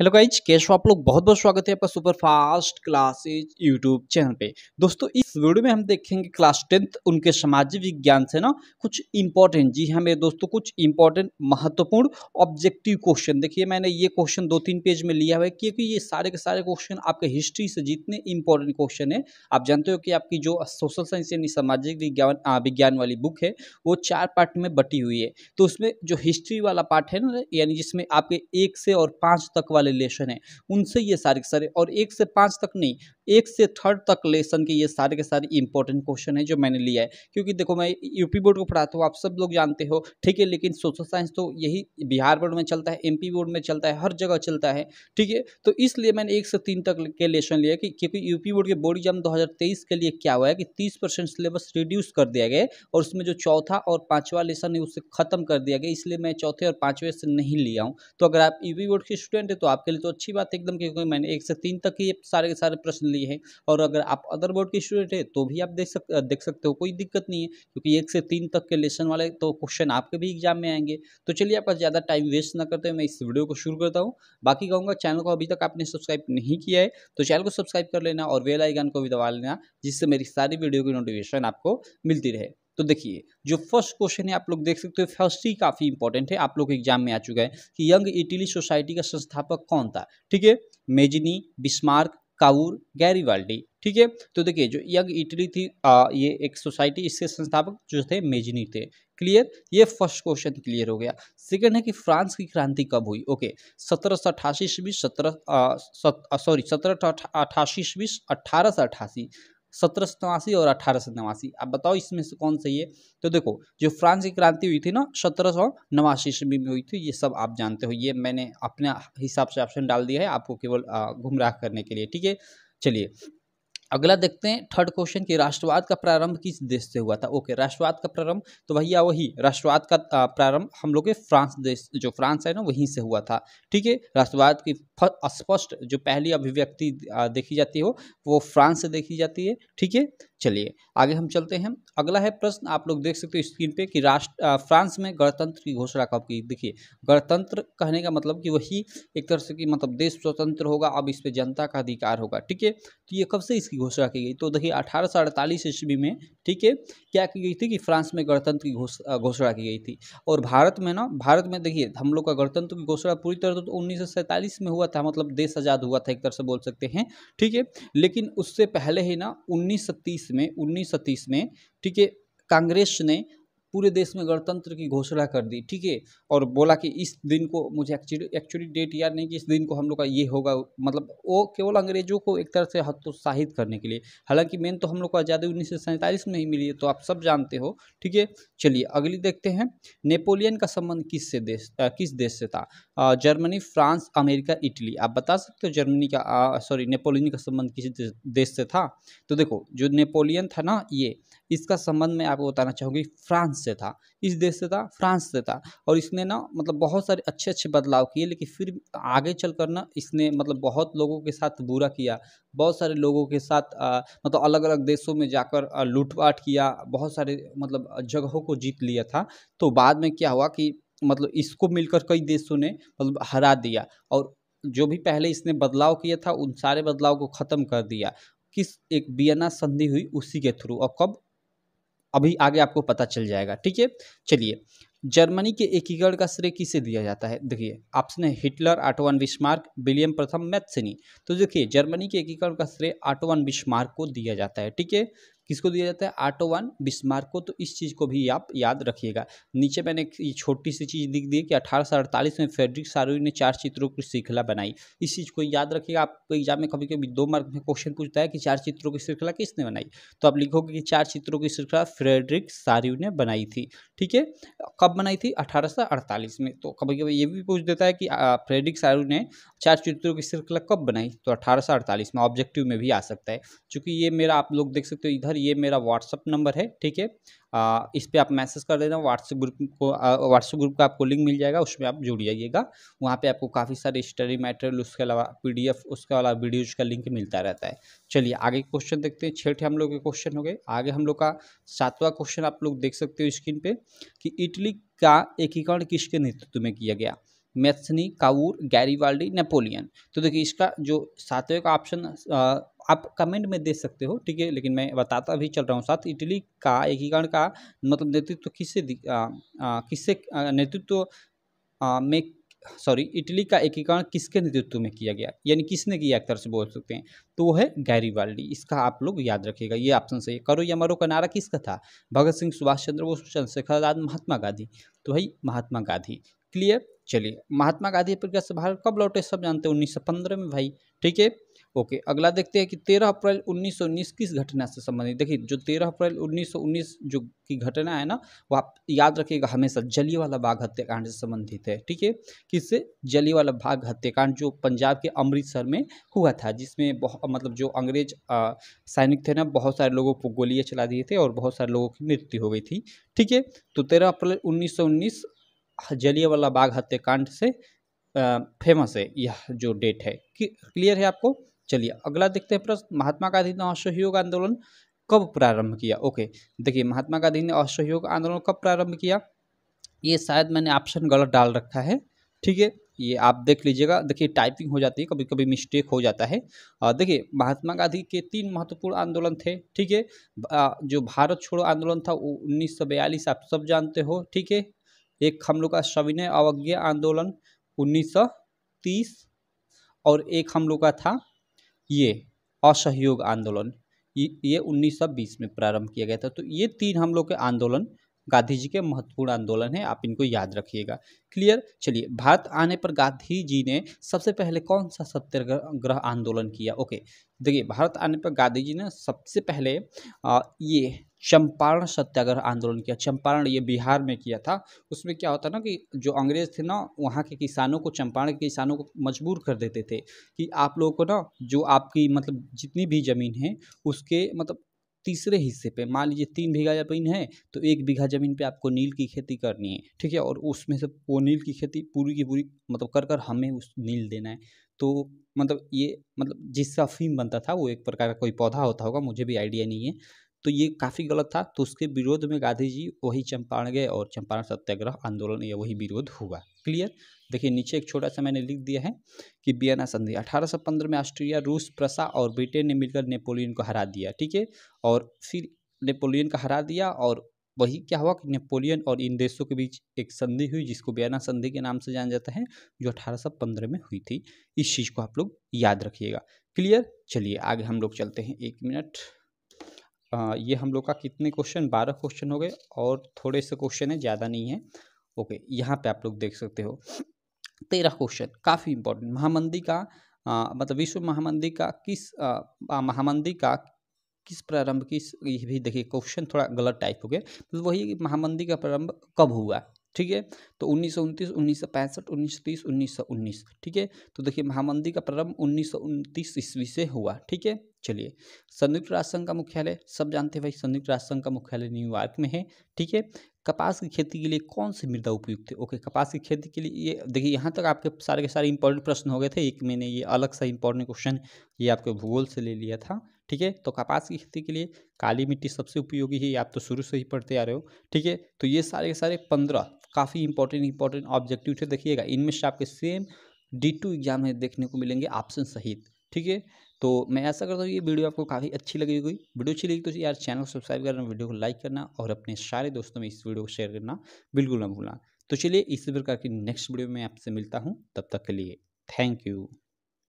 hello guys cash आप लोग बहुत बहुत स्वागत है आपका super fast classes YouTube channel पे दोस्तों इस वीडियो में हम देखेंगे क्लास टेंथ उनके सामाजिक विज्ञान से ना कुछ इंपॉर्टेंट जी हाँ मेरे दोस्तों कुछ इंपॉर्टेंट महत्वपूर्ण ऑब्जेक्टिव क्वेश्चन देखिए मैंने ये क्वेश्चन दो तीन पेज में लिया हुआ है क्योंकि ये सारे के सारे क्वेश्चन आपके हिस्ट्री से जितने इंपॉर्टेंट क्वेश्चन है आप जानते हो कि आपकी जो सोशल साइंस यानी सामाजिक विज्ञान विज्ञान वाली बुक है वो चार पार्ट में बटी हुई है तो उसमें जो हिस्ट्री वाला पार्ट है ना यानी जिसमें आपके एक से और पाँच तक वाले वाले लेसन है उनसे ये सारे के सारे और एक से पाँच तक नहीं एक से थर्ड तक लेसन के ये सारे के सारे इंपॉर्टेंट क्वेश्चन है जो मैंने लिया है क्योंकि देखो मैं यूपी बोर्ड को पढ़ाता हूँ आप सब लोग जानते हो ठीक है लेकिन सोशल साइंस तो यही बिहार बोर्ड में चलता है एम बोर्ड में चलता है हर जगह चलता है ठीक है तो इसलिए मैंने एक से तीन तक के लेसन लिया कि क्योंकि यूपी बोर्ड के बोर्ड एग्जाम दो के लिए क्या हुआ है कि तीस परसेंट सिलेबस रिड्यूस कर दिया गया और उसमें जो चौथा और पाँचवा लेसन है उसे खत्म कर दिया गया इसलिए मैं चौथे और पाँचवें से नहीं लिया हूँ तो अगर आप यूपी बोर्ड के स्टूडेंट हैं तो आपके लिए तो अच्छी बात है एकदम क्योंकि मैंने एक से तीन तक ही सारे के सारे प्रश्न लिए हैं और अगर आप अदर बोर्ड के स्टूडेंट हैं तो भी आप देख सक देख सकते हो कोई दिक्कत नहीं है क्योंकि एक से तीन तक के लेसन वाले तो क्वेश्चन आपके भी एग्जाम में आएंगे तो चलिए आप ज़्यादा टाइम वेस्ट ना करते हुए मैं इस वीडियो को शुरू करता हूँ बाकी कहूँगा चैनल को अभी तक आपने सब्सक्राइब नहीं किया है तो चैनल को सब्सक्राइब कर लेना और वेल आइकन को भी दबा लेना जिससे मेरी सारी वीडियो की नोटिफिकेशन आपको मिलती रहे तो देखिए जो फर्स्ट क्वेश्चन है आप लोग देख सकते हो फर्स्ट ही काफ़ी इंपॉर्टेंट है आप लोग एग्जाम में आ चुका है कि यंग इटली सोसाइटी का संस्थापक कौन था ठीक है मेजनी बिस्मार्क काउर गैरीवाल्डी ठीक है तो देखिए जो यंग इटली थी आ, ये एक सोसाइटी इसके संस्थापक जो थे मेजनी थे क्लियर ये फर्स्ट क्वेश्चन क्लियर हो गया सेकंड है कि फ्रांस की क्रांति कब हुई ओके सत्रह सौ अठासी ईस्वी सत्रह सॉरी सत्रह अठासी ईस्वी अट्ठारह सौ अठासी सत्रह सौ नवासी और अठारह सौ नवासी आप बताओ इसमें से कौन सही है तो देखो जो फ्रांस की क्रांति हुई थी ना सत्रह सौ नवासी ईस्वी में हुई थी ये सब आप जानते हो ये मैंने अपने हिसाब से ऑप्शन डाल दिया है आपको केवल गुमराह करने के लिए ठीक है चलिए अगला देखते हैं थर्ड क्वेश्चन कि राष्ट्रवाद का प्रारंभ किस देश से हुआ था ओके राष्ट्रवाद का प्रारंभ तो भैया वही राष्ट्रवाद का प्रारंभ हम लोग के फ्रांस देश जो फ्रांस है ना वहीं से हुआ था ठीक है राष्ट्रवाद की स्पष्ट जो पहली अभिव्यक्ति देखी जाती हो वो फ्रांस से देखी जाती है ठीक है चलिए आगे हम चलते हैं अगला है प्रश्न आप लोग देख सकते हो स्क्रीन पे कि राष्ट्र फ्रांस में गणतंत्र की घोषणा कब की देखिए गणतंत्र कहने का मतलब कि वही एक तरह से कि मतलब देश स्वतंत्र होगा अब इस पर जनता का अधिकार होगा ठीक है तो ये कब से इसकी घोषणा की गई तो देखिए अठारह सौ अड़तालीस ईस्वी में ठीक है क्या की गई थी कि फ्रांस में गणतंत्र की घोषणा की गई थी और भारत में ना भारत में देखिए हम लोग का गणतंत्र की घोषणा पूरी तरह तो उन्नीस में हुआ हुआ था मतलब देश आज़ाद हुआ था एक तरह से बोल सकते हैं ठीक है लेकिन उससे पहले ही ना उन्नीस में उन्नीस में ठीक है कांग्रेस ने पूरे देश में गणतंत्र की घोषणा कर दी ठीक है और बोला कि इस दिन को मुझे एक्चुअली एक्चुअली डेट याद नहीं कि इस दिन को हम लोग का ये होगा मतलब वो केवल अंग्रेजों को एक तरह से हतोत्साहित करने के लिए हालांकि मेन तो हम लोग को आज़ादी उन्नीस में ही मिली है तो आप सब जानते हो ठीक है चलिए अगली देखते हैं नेपोलियन का संबंध किस से देश आ, किस देश से था जर्मनी फ्रांस अमेरिका इटली आप बता सकते हो जर्मनी का सॉरी नेपोलियन का संबंध किस देश से था तो देखो जो नेपोलियन था ना ये इसका संबंध मैं आपको बताना चाहूँगी फ्रांस से था इस देश से था फ्रांस से था और इसने ना मतलब बहुत सारे अच्छे अच्छे बदलाव किए लेकिन फिर आगे चल कर ना इसने मतलब बहुत लोगों के साथ बुरा किया बहुत सारे लोगों के साथ आ, मतलब अलग अलग देशों में जाकर लूटपाट किया बहुत सारे मतलब जगहों को जीत लिया था तो बाद में क्या हुआ कि मतलब इसको मिलकर कई देशों ने मतलब हरा दिया और जो भी पहले इसने बदलाव किया था उन सारे बदलाव को ख़त्म कर दिया किस एक बियना संधि हुई उसी के थ्रू और कब अभी आगे आपको पता चल जाएगा ठीक है चलिए जर्मनी के एकीकरण का श्रेय किसे दिया जाता है देखिए ऑप्शन है हिटलर आटोवन विस्मार्क विलियम प्रथम मैथसनी तो देखिए जर्मनी के एकीकरण का श्रेय आटोवन विस्मार्क को दिया जाता है ठीक है किसको दिया जाता है आटो वन बिस्मार्क को तो इस चीज़ को भी आप याद रखिएगा नीचे मैंने एक छोटी सी चीज़ लिख दी कि अठारह में फेडरिक सारोई ने चार चित्रों की श्रृंखला बनाई इस चीज़ को याद रखिएगा आपको एग्जाम में कभी कभी दो मार्क में क्वेश्चन पूछता है कि चार चित्रों की श्रृंखला किसने बनाई तो आप लिखोगे कि चार चित्रों की श्रृंखला फ्रेडरिक सारिव ने बनाई थी ठीक है कब बनाई थी अठारह में तो कभी कभी ये भी पूछ देता है कि फ्रेडरिक सारू ने चार चित्रों की श्रृंखला कब बनाई तो अठारह में ऑब्जेक्टिव में भी आ सकता है चूँकि ये मेरा आप लोग देख सकते हो इधर नंबर ये मेरा व्हाट्सअप नंबर है ठीक है इस पर आप मैसेज कर देना व्हाट्सएप ग्रुप को व्हाट्सएप ग्रुप का आपको लिंक मिल जाएगा उसमें आप जुड़ जाइएगा वहाँ पे आपको काफ़ी सारे स्टडी मटेरियल उसके अलावा पीडीएफ उसके अलावा वीडियोज का लिंक मिलता रहता है चलिए आगे क्वेश्चन देखते हैं छठे हम लोग के क्वेश्चन हो गए आगे हम लोग का सातवां क्वेश्चन आप लोग देख सकते हो स्क्रीन पर कि इटली का एकीकरण किसके नेतृत्व में किया गया मैथनी काउर गैरीवाल्डी नेपोलियन तो देखिए इसका जो सातवें का ऑप्शन आप कमेंट में दे सकते हो ठीक है लेकिन मैं बताता भी चल रहा हूँ साथ इटली का एकीकरण का मतलब नेतृत्व किससे किससे नेतृत्व में सॉरी इटली का एकीकरण किसके नेतृत्व में किया गया यानी किसने किया एक तरह से बोल सकते हैं तो वो है गैरीवाल्डी इसका आप लोग याद रखिएगा ये ऑप्शन सही करो या मरो का नारा किसका था भगत सिंह सुभाष चंद्र बोस चंद्रशेखर आजाद महात्मा गांधी तो भाई महात्मा गांधी क्लियर चलिए महात्मा गांधी से भारत कब लौटे सब जानते हैं उन्नीस में भाई ठीक है ओके अगला देखते हैं कि 13 अप्रैल 1919 किस घटना से संबंधित देखिए जो 13 अप्रैल 1919 जो की घटना है ना वो आप याद रखिएगा हमेशा वाला बाघ हत्याकांड से संबंधित है ठीक है किससे वाला बाघ हत्याकांड जो पंजाब के अमृतसर में हुआ था जिसमें बहुत मतलब जो अंग्रेज सैनिक थे ना बहुत सारे लोगों को गोलियाँ चला दिए थे और बहुत सारे लोगों की मृत्यु हो गई थी ठीक है तो तेरह अप्रैल उन्नीस जलियावाला बाघ हत्याकांड से फेमस है यह जो डेट है क्लियर है आपको चलिए अगला देखते हैं प्रश्न महात्मा गांधी ने असहयोग आंदोलन कब प्रारंभ किया ओके देखिए महात्मा गांधी ने असहयोग आंदोलन कब प्रारंभ किया ये शायद मैंने ऑप्शन गलत डाल रखा है ठीक है ये आप देख लीजिएगा देखिए टाइपिंग हो जाती है कभी कभी मिस्टेक हो जाता है देखिए महात्मा गांधी के तीन महत्वपूर्ण आंदोलन थे ठीक है जो भारत छोड़ो आंदोलन था वो उन्नीस आप सब जानते हो ठीक है एक हम लोग का सविनय अवज्ञा आंदोलन 1930 और एक हम लोग का था ये असहयोग आंदोलन ये उन्नीस सौ बीस में प्रारंभ किया गया था तो ये तीन हम लोग के आंदोलन गांधी जी के महत्वपूर्ण आंदोलन है आप इनको याद रखिएगा क्लियर चलिए भारत आने पर गांधी जी ने सबसे पहले कौन सा सत्याग्रह आंदोलन किया ओके देखिए भारत आने पर गांधी जी ने सबसे पहले आ, ये चंपारण सत्याग्रह आंदोलन किया चंपारण ये बिहार में किया था उसमें क्या होता ना कि जो अंग्रेज थे ना वहाँ के किसानों को चंपारण के किसानों को मजबूर कर देते थे कि आप लोगों को ना जो आपकी मतलब जितनी भी ज़मीन है उसके मतलब तीसरे हिस्से पे मान लीजिए तीन बीघा जमीन है तो एक बीघा ज़मीन पे आपको नील की खेती करनी है ठीक है और उसमें से वो नील की खेती पूरी की पूरी मतलब कर कर हमें उस नील देना है तो मतलब ये मतलब जिसका फीम बनता था वो एक प्रकार का कोई पौधा होता होगा मुझे भी आइडिया नहीं है तो ये काफ़ी गलत था तो उसके विरोध में गांधी जी वही चंपारण गए और चंपारण सत्याग्रह आंदोलन या वही विरोध हुआ क्लियर देखिए नीचे एक छोटा सा मैंने लिख दिया है कि बियना संधि 1815 में ऑस्ट्रिया रूस प्रसा और ब्रिटेन ने मिलकर नेपोलियन को हरा दिया ठीक है और फिर नेपोलियन का हरा दिया और वही क्या हुआ कि नेपोलियन और इन देशों के बीच एक संधि हुई जिसको बियाना संधि के नाम से जाना जाता है जो अठारह में हुई थी इस चीज़ को आप लोग याद रखिएगा क्लियर चलिए आगे हम लोग चलते हैं एक मिनट ये हम लोग का कितने क्वेश्चन बारह क्वेश्चन हो गए और थोड़े से क्वेश्चन है ज़्यादा नहीं है ओके यहाँ पे आप लोग देख सकते हो तेरह क्वेश्चन काफ़ी इंपॉर्टेंट महामंदी का आ, मतलब विश्व महामंदी का किस महामंदी का किस प्रारंभ किस ये भी देखिए क्वेश्चन थोड़ा गलत टाइप हो गया तो वही महामंदी का प्रारंभ कब हुआ ठीक है तो उन्नीस सौ उनतीस उन्नीस सौ पैंसठ उन्नीस सौ तीस उन्नीस सौ उन्नीस ठीक है तो देखिए महामंदी का प्रारंभ उन्नीस सौ उनतीस ईस्वी से हुआ ठीक है चलिए संयुक्त राष्ट्र संघ का मुख्यालय सब जानते हैं भाई संयुक्त राष्ट्र संघ का मुख्यालय न्यूयॉर्क में है ठीक है कपास की खेती के लिए कौन सी मृदा उपयुक्त है ओके कपास की खेती के लिए ये देखिए यहाँ तक आपके सारे के सारे इंपॉर्टेंट प्रश्न हो गए थे एक मैंने ये अलग सा इंपॉर्टेंट क्वेश्चन ये आपके भूगोल से ले लिया था ठीक है तो कपास की खेती के लिए काली मिट्टी सबसे उपयोगी है आप तो शुरू से ही पढ़ते आ रहे हो ठीक है तो ये सारे के सारे पंद्रह काफ़ी इंपॉर्टेंट इंपॉर्टेंट ऑब्जेक्टिव थे देखिएगा इनमें से आपके सेम डी टू एग्जाम में देखने को मिलेंगे ऑप्शन सहित ठीक है तो मैं ऐसा करता हूँ ये वीडियो आपको काफ़ी अच्छी लगी हुई वीडियो अच्छी लगी तो यार चैनल को सब्सक्राइब करना वीडियो को लाइक करना और अपने सारे दोस्तों में इस वीडियो को शेयर करना बिल्कुल ना भूलना तो चलिए इसी प्रकार की नेक्स्ट वीडियो में आपसे मिलता हूँ तब तक के लिए थैंक यू